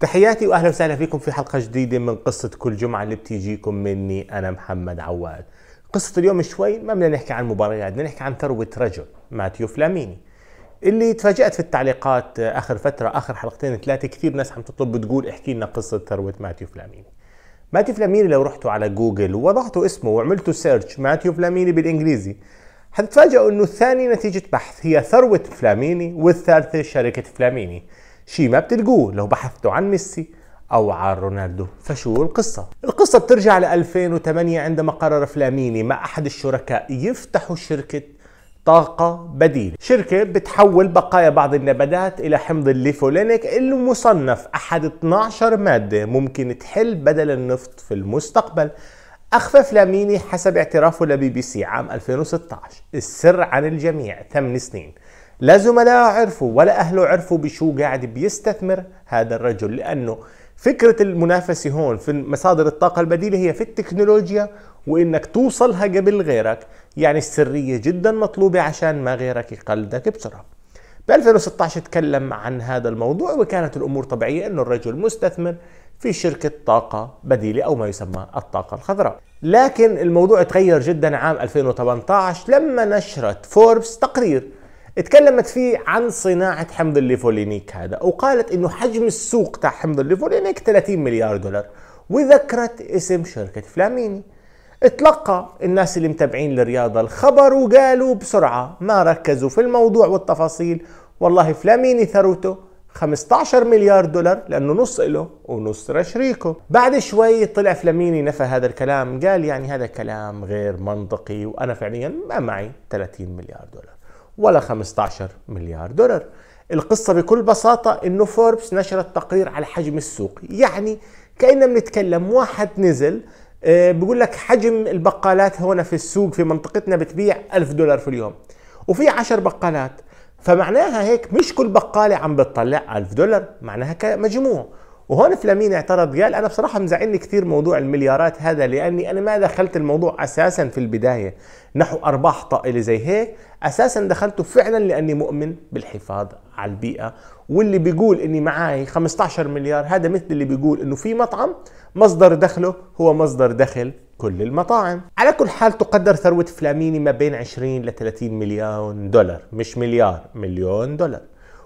تحياتي واهلا وسهلا فيكم في حلقه جديده من قصه كل جمعه اللي بتيجيكم مني انا محمد عواد. قصه اليوم شوي ما بدنا نحكي عن مباريات، بدنا نحكي عن ثروه رجل ماتيو فلاميني. اللي تفاجأت في التعليقات اخر فتره اخر حلقتين ثلاثه كثير ناس عم تطلب بتقول احكي لنا قصه ثروه ماتيو فلاميني. ماتيو فلاميني لو رحتوا على جوجل ووضعتوا اسمه وعملتوا سيرش ماتيو فلاميني بالانجليزي حتتفاجئوا انه الثاني نتيجه بحث هي ثروه فلاميني والثالثه شركه فلاميني. شيء ما بتلقوه لو بحثتوا عن ميسي أو عن رونالدو فشو القصة؟ القصة بترجع ل 2008 عندما قرر فلاميني مع أحد الشركاء يفتحوا شركة طاقة بديلة شركة بتحول بقايا بعض النباتات إلى حمض الليفولينيك المصنف أحد 12 مادة ممكن تحل بدل النفط في المستقبل أخفى فلاميني حسب اعترافه لبي بي سي عام 2016 السر عن الجميع 8 سنين لا زملائه عرفوا ولا أهله عرفوا بشو قاعد بيستثمر هذا الرجل لأنه فكرة المنافسة هون في مصادر الطاقة البديلة هي في التكنولوجيا وإنك توصلها قبل غيرك يعني السرية جدا مطلوبة عشان ما غيرك يقلدك بسرعة ب 2016 تكلم عن هذا الموضوع وكانت الأمور طبيعية أنه الرجل مستثمر في شركة طاقة بديلة أو ما يسمى الطاقة الخضراء لكن الموضوع تغير جدا عام 2018 لما نشرت فوربس تقرير اتكلمت فيه عن صناعة حمض الليفولينيك هذا وقالت انه حجم السوق تاع حمض الليفولينيك 30 مليار دولار وذكرت اسم شركة فلاميني اتلقى الناس اللي متابعين للرياضة الخبر وقالوا بسرعة ما ركزوا في الموضوع والتفاصيل والله فلاميني ثروته 15 مليار دولار لانه نص له ونص لشريكه بعد شوي طلع فلاميني نفى هذا الكلام قال يعني هذا كلام غير منطقي وانا فعليا ما معي 30 مليار دولار ولا 15 مليار دولار القصة بكل بساطة انه فوربس نشرت تقرير على حجم السوق يعني كأننا بنتكلم واحد نزل آه، بيقول لك حجم البقالات هنا في السوق في منطقتنا بتبيع 1000 دولار في اليوم وفي 10 بقالات فمعناها هيك مش كل بقالة عم بتطلع 1000 دولار معناها كمجموع وهون فلامين اعترض قال انا بصراحه مزعلني كثير موضوع المليارات هذا لاني انا ما دخلت الموضوع اساسا في البدايه نحو ارباح طائله زي هيك اساسا دخلته فعلا لاني مؤمن بالحفاظ على البيئه واللي بيقول اني معي 15 مليار هذا مثل اللي بيقول انه في مطعم مصدر دخله هو مصدر دخل كل المطاعم على كل حال تقدر ثروة فلاميني ما بين 20 ل 30 مليون دولار مش مليار مليون دولار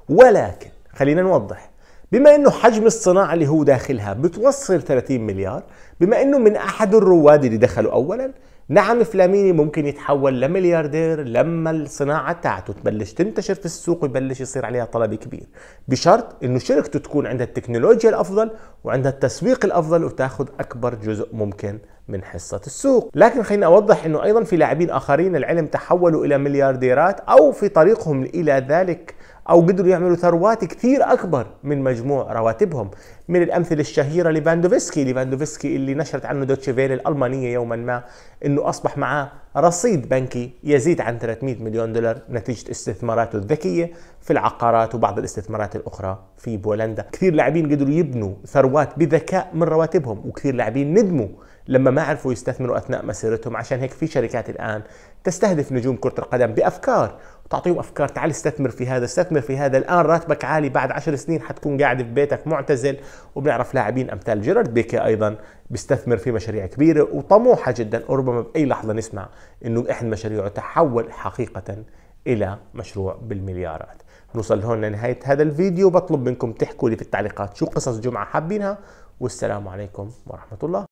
ولكن خلينا نوضح بما انه حجم الصناعه اللي هو داخلها بتوصل 30 مليار بما انه من احد الرواد اللي دخلوا اولا نعم فلاميني ممكن يتحول لملياردير لما الصناعة تاعته تبلش تنتشر في السوق ويبلش يصير عليها طلب كبير بشرط انه شركته تكون عندها التكنولوجيا الافضل وعندها التسويق الافضل وتاخذ اكبر جزء ممكن من حصة السوق لكن خليني أوضح أنه أيضا في لاعبين آخرين العلم تحولوا إلى مليارديرات أو في طريقهم إلى ذلك أو قدروا يعملوا ثروات كثير أكبر من مجموع رواتبهم من الأمثلة الشهيرة ليفاندوفسكي ليفاندوفسكي اللي نشرت عنه دوتشيفيل فيل الألمانية يوما ما أنه أصبح معاه رصيد بنكي يزيد عن 300 مليون دولار نتيجة استثماراته الذكية في العقارات وبعض الاستثمارات الأخرى في بولندا كثير لاعبين قدروا يبنوا ثروات بذكاء من رواتبهم وكثير لاعبين ندموا لما ما عرفوا يستثمروا اثناء مسيرتهم عشان هيك في شركات الان تستهدف نجوم كره القدم بافكار وتعطيهم افكار تعال استثمر في هذا استثمر في هذا الان راتبك عالي بعد عشر سنين حتكون قاعد في بيتك معتزل وبنعرف لاعبين امثال جيرارد بيكي ايضا بيستثمر في مشاريع كبيره وطموحه جدا وربما باي لحظه نسمع انه احد مشاريعه تحول حقيقه الى مشروع بالمليارات نوصل هون لنهايه هذا الفيديو بطلب منكم تحكوا لي في التعليقات شو قصص جمعه حابينها والسلام عليكم ورحمه الله